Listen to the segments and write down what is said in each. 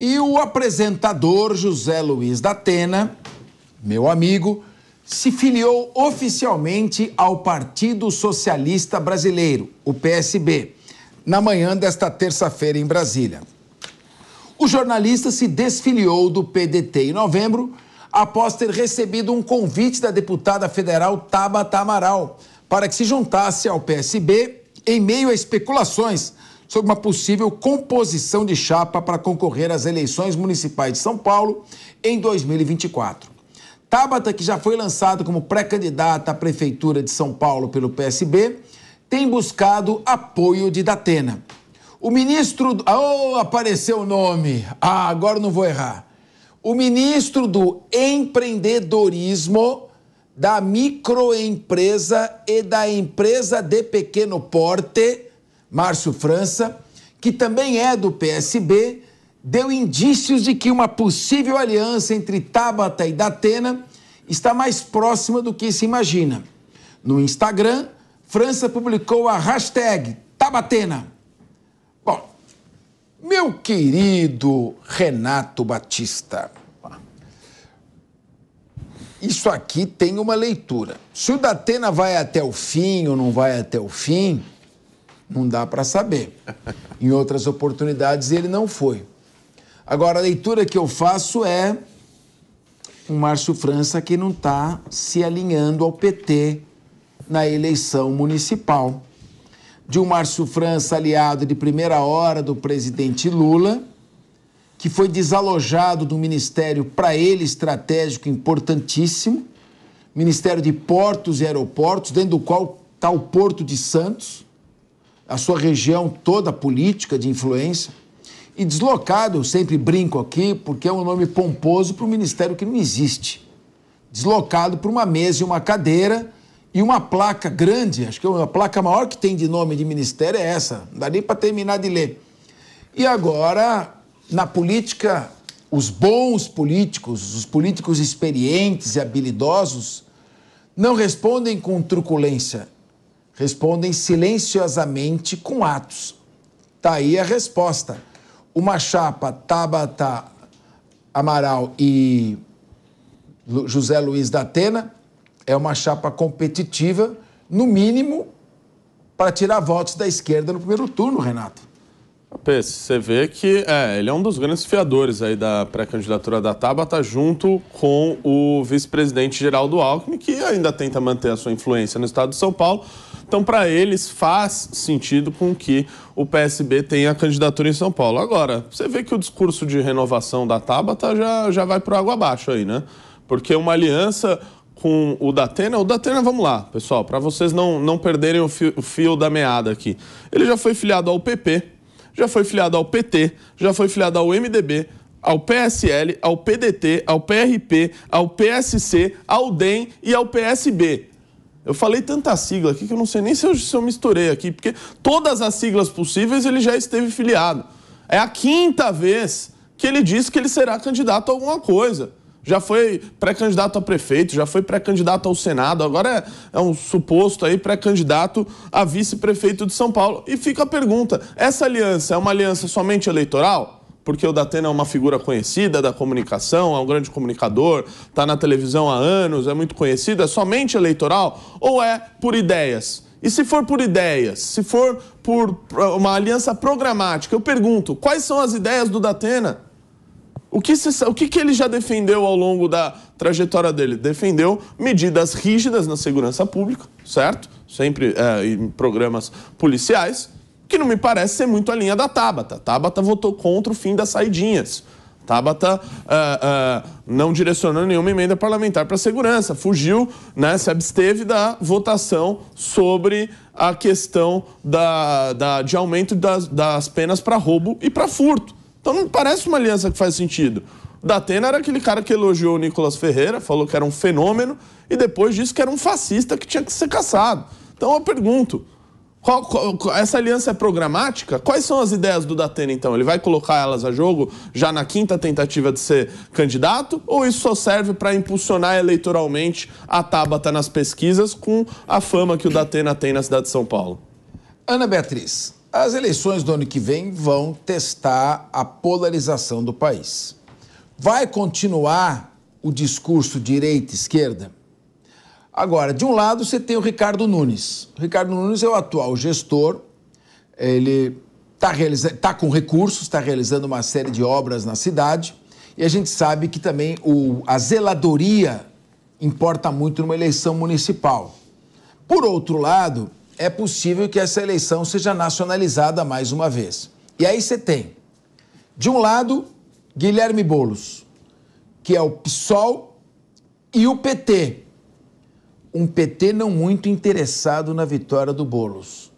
E o apresentador José Luiz da Atena, meu amigo, se filiou oficialmente ao Partido Socialista Brasileiro, o PSB, na manhã desta terça-feira em Brasília. O jornalista se desfiliou do PDT em novembro após ter recebido um convite da deputada federal Tabata Amaral para que se juntasse ao PSB em meio a especulações sobre uma possível composição de chapa para concorrer às eleições municipais de São Paulo em 2024. Tabata, que já foi lançada como pré-candidata à Prefeitura de São Paulo pelo PSB, tem buscado apoio de Datena. O ministro. Oh, apareceu o nome! Ah, agora não vou errar. O ministro do empreendedorismo, da microempresa e da empresa de pequeno porte, Márcio França, que também é do PSB, deu indícios de que uma possível aliança entre Tabata e Datena está mais próxima do que se imagina. No Instagram, França publicou a hashtag Tabatena. Bom, meu querido Renato Batista, isso aqui tem uma leitura. Se o Datena vai até o fim ou não vai até o fim, não dá para saber. Em outras oportunidades ele não foi. Agora, a leitura que eu faço é um Márcio França que não está se alinhando ao PT na eleição municipal. De um Márcio França aliado de primeira hora do presidente Lula, que foi desalojado do ministério para ele estratégico importantíssimo, Ministério de Portos e Aeroportos, dentro do qual está o Porto de Santos, a sua região toda política de influência. E deslocado, eu sempre brinco aqui, porque é um nome pomposo para um ministério que não existe. Deslocado para uma mesa e uma cadeira e uma placa grande, acho que é a placa maior que tem de nome de ministério é essa, não dá nem para terminar de ler. E agora, na política, os bons políticos, os políticos experientes e habilidosos, não respondem com truculência, respondem silenciosamente com atos. Está aí a resposta. Uma chapa, Tabata Amaral e José Luiz da Atena, é uma chapa competitiva, no mínimo, para tirar votos da esquerda no primeiro turno, Renato. Você vê que é, ele é um dos grandes fiadores aí da pré-candidatura da Tabata, junto com o vice-presidente Geraldo Alckmin, que ainda tenta manter a sua influência no estado de São Paulo, então, para eles, faz sentido com que o PSB tenha a candidatura em São Paulo. Agora, você vê que o discurso de renovação da Tabata já, já vai para água abaixo aí, né? Porque uma aliança com o Datena. O Datena, vamos lá, pessoal, para vocês não, não perderem o fio, o fio da meada aqui. Ele já foi filiado ao PP, já foi filiado ao PT, já foi filiado ao MDB, ao PSL, ao PDT, ao PRP, ao PSC, ao DEM e ao PSB. Eu falei tanta sigla aqui que eu não sei nem se eu, se eu misturei aqui, porque todas as siglas possíveis ele já esteve filiado. É a quinta vez que ele diz que ele será candidato a alguma coisa. Já foi pré-candidato a prefeito, já foi pré-candidato ao Senado, agora é, é um suposto aí pré-candidato a vice-prefeito de São Paulo. E fica a pergunta: essa aliança é uma aliança somente eleitoral? porque o Datena é uma figura conhecida da comunicação, é um grande comunicador, está na televisão há anos, é muito conhecido, é somente eleitoral ou é por ideias? E se for por ideias, se for por eh, uma aliança programática, eu pergunto, quais são as ideias do Datena? O que, se, o que, que ele já defendeu ao longo da trajetória dele? Defendeu medidas rígidas na segurança pública, certo? Sempre é, em programas policiais que não me parece ser muito a linha da Tabata. Tabata votou contra o fim das saidinhas. Tabata uh, uh, não direcionou nenhuma emenda parlamentar para segurança, fugiu, né, se absteve da votação sobre a questão da, da de aumento das, das penas para roubo e para furto. Então não parece uma aliança que faz sentido. Datena era aquele cara que elogiou o Nicolas Ferreira, falou que era um fenômeno e depois disse que era um fascista que tinha que ser caçado. Então eu pergunto, qual, qual, essa aliança é programática? Quais são as ideias do Datena, então? Ele vai colocar elas a jogo já na quinta tentativa de ser candidato? Ou isso só serve para impulsionar eleitoralmente a Tabata nas pesquisas com a fama que o Datena tem na cidade de São Paulo? Ana Beatriz, as eleições do ano que vem vão testar a polarização do país. Vai continuar o discurso direita-esquerda? Agora, de um lado, você tem o Ricardo Nunes. O Ricardo Nunes é o atual gestor, ele está tá com recursos, está realizando uma série de obras na cidade, e a gente sabe que também o, a zeladoria importa muito numa eleição municipal. Por outro lado, é possível que essa eleição seja nacionalizada mais uma vez. E aí você tem, de um lado, Guilherme Bolos, que é o PSOL e o PT um PT não muito interessado na vitória do Bolos,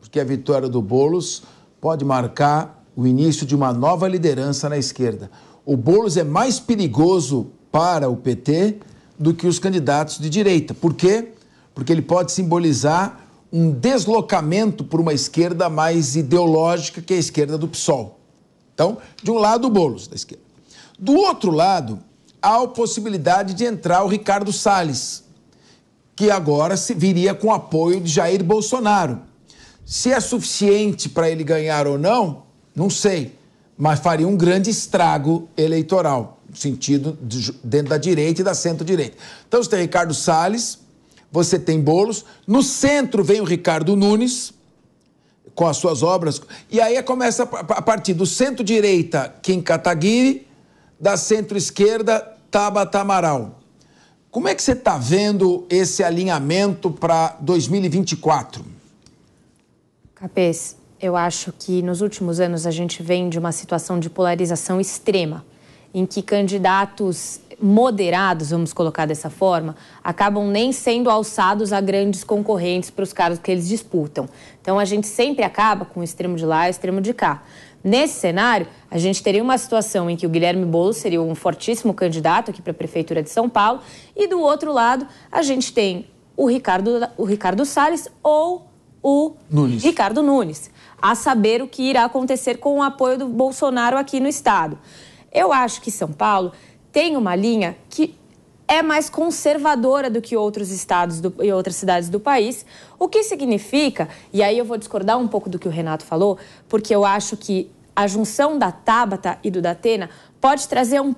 porque a vitória do Bolos pode marcar o início de uma nova liderança na esquerda. O Bolos é mais perigoso para o PT do que os candidatos de direita. Por quê? Porque ele pode simbolizar um deslocamento por uma esquerda mais ideológica que a esquerda do PSOL. Então, de um lado, o Boulos da esquerda. Do outro lado, há a possibilidade de entrar o Ricardo Salles, que agora se viria com apoio de Jair Bolsonaro. Se é suficiente para ele ganhar ou não, não sei, mas faria um grande estrago eleitoral, no sentido de, dentro da direita e da centro-direita. Então você tem Ricardo Salles, você tem Bolos, no centro vem o Ricardo Nunes com as suas obras, e aí começa a partir do centro-direita Kim Kataguiri, da centro-esquerda Tabata Amaral. Como é que você está vendo esse alinhamento para 2024? Capês, eu acho que nos últimos anos a gente vem de uma situação de polarização extrema, em que candidatos moderados, vamos colocar dessa forma, acabam nem sendo alçados a grandes concorrentes para os cargos que eles disputam. Então a gente sempre acaba com o extremo de lá e o extremo de cá. Nesse cenário, a gente teria uma situação em que o Guilherme Boulos seria um fortíssimo candidato aqui para a Prefeitura de São Paulo, e do outro lado, a gente tem o Ricardo, o Ricardo Salles ou o Nunes. Ricardo Nunes, a saber o que irá acontecer com o apoio do Bolsonaro aqui no Estado. Eu acho que São Paulo tem uma linha que é mais conservadora do que outros estados do, e outras cidades do país, o que significa, e aí eu vou discordar um pouco do que o Renato falou, porque eu acho que a junção da Tabata e do Datena pode trazer um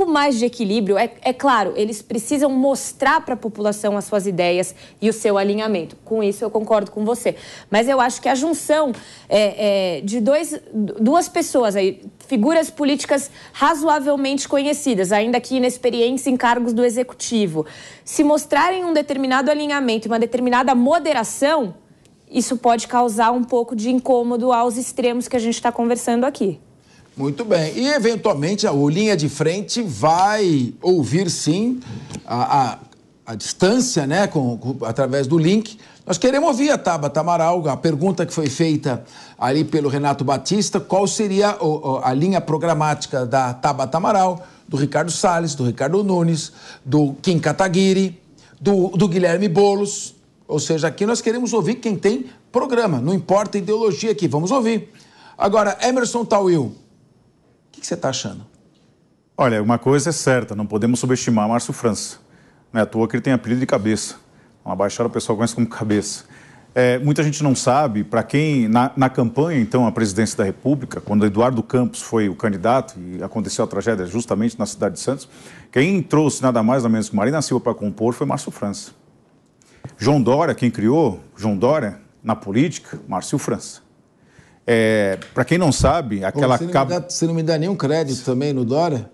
pouco mais de equilíbrio. É, é claro, eles precisam mostrar para a população as suas ideias e o seu alinhamento. Com isso, eu concordo com você. Mas eu acho que a junção é, é, de dois, duas pessoas, aí, figuras políticas razoavelmente conhecidas, ainda que inexperientes em cargos do executivo, se mostrarem um determinado alinhamento e uma determinada moderação, isso pode causar um pouco de incômodo aos extremos que a gente está conversando aqui. Muito bem. E, eventualmente, a linha de frente vai ouvir, sim, a, a, a distância, né, com, com, através do link. Nós queremos ouvir a Tabata Amaral, a pergunta que foi feita ali pelo Renato Batista, qual seria a, a linha programática da Tabata Amaral, do Ricardo Salles, do Ricardo Nunes, do Kim Kataguiri, do, do Guilherme Bolos. Ou seja, aqui nós queremos ouvir quem tem programa, não importa a ideologia aqui, vamos ouvir. Agora, Emerson Tawil, que, que você está achando? Olha, uma coisa é certa, não podemos subestimar Márcio França. Não é à toa que ele tem apelido de cabeça. Uma baixada o pessoal conhece como cabeça. É, muita gente não sabe, para quem, na, na, campanha, então, à presidência da República, quando Eduardo Campos foi o candidato e aconteceu a tragédia justamente na cidade de Santos, quem trouxe nada mais nada menos que Marina Silva para compor foi Márcio França. João Dória, quem criou João Dória na política, Márcio França. É, para quem não sabe, aquela cabo você, não cab... dá, você não me dá é nenhum crédito também no Dória?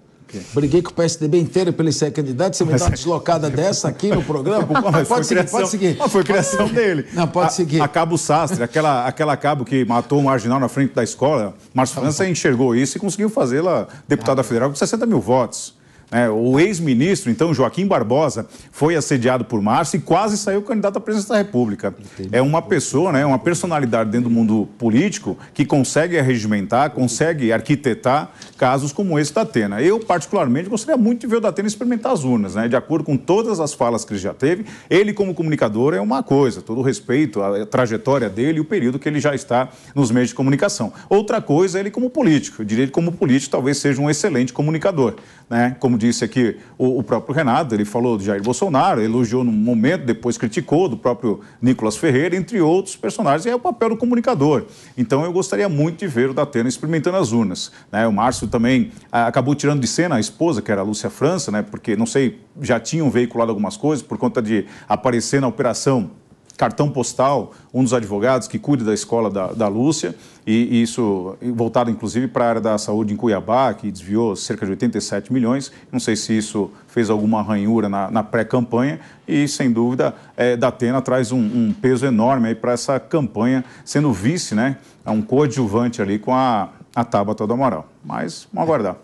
Briguei com o PSDB inteiro para ele ser candidato. Você me dá uma deslocada dessa aqui no programa? Mas pode, seguir, criação, pode seguir, mas foi criação dele. Não, pode a, seguir. A Cabo Sastre, aquela, aquela cabo que matou um marginal na frente da escola, Márcio França enxergou isso e conseguiu fazê-la deputada ah. federal com 60 mil votos. Né? o ex-ministro, então, Joaquim Barbosa, foi assediado por Márcio e quase saiu candidato à presidência da República. É uma pessoa, né, uma personalidade dentro do mundo político que consegue regimentar, consegue arquitetar casos como esse da Atena. Eu, particularmente, gostaria muito de ver o da Atena experimentar as urnas. Né? De acordo com todas as falas que ele já teve, ele, como comunicador, é uma coisa, todo o respeito à trajetória dele e o período que ele já está nos meios de comunicação. Outra coisa, ele como político. Eu diria que, como político, talvez seja um excelente comunicador. Né? Como como disse aqui o, o, próprio Renato, ele falou do Jair Bolsonaro, elogiou num momento, depois criticou do próprio Nicolas Ferreira, entre outros personagens. É o papel do comunicador. Então eu gostaria muito de ver o Datena experimentando as urnas. Né? O Márcio também ah, acabou tirando de cena a esposa, que era a Lúcia França, né? porque, não sei, já tinham veiculado algumas coisas por conta de aparecer na operação cartão postal, um dos advogados que cuida da escola da, da Lúcia, e, e isso voltado inclusive para a área da saúde em Cuiabá, que desviou cerca de 87 milhões. Não sei se isso fez alguma ranhura na, na pré-campanha, e sem dúvida, é, Datena traz um, um peso enorme para essa campanha, sendo vice, né? É um coadjuvante ali com a, a Tabata do Amaral. Mas vamos aguardar.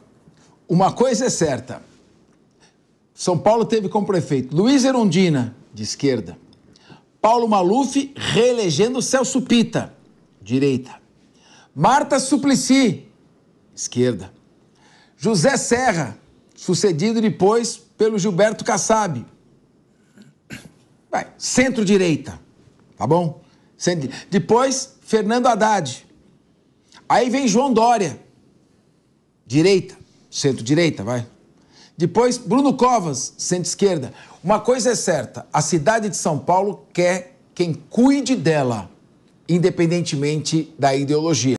Uma coisa é certa. São Paulo teve como prefeito Luiz Erundina, de esquerda, Paulo Maluf reelegendo Celso Pita, direita. Marta Suplicy, esquerda. José Serra, sucedido depois pelo Gilberto Kassab. Centro-direita, tá bom? Depois, Fernando Haddad. Aí vem João Dória, direita, centro-direita, vai. Depois, Bruno Covas, centro-esquerda. Uma coisa é certa: a cidade de São Paulo quer quem cuide dela, independentemente da ideologia.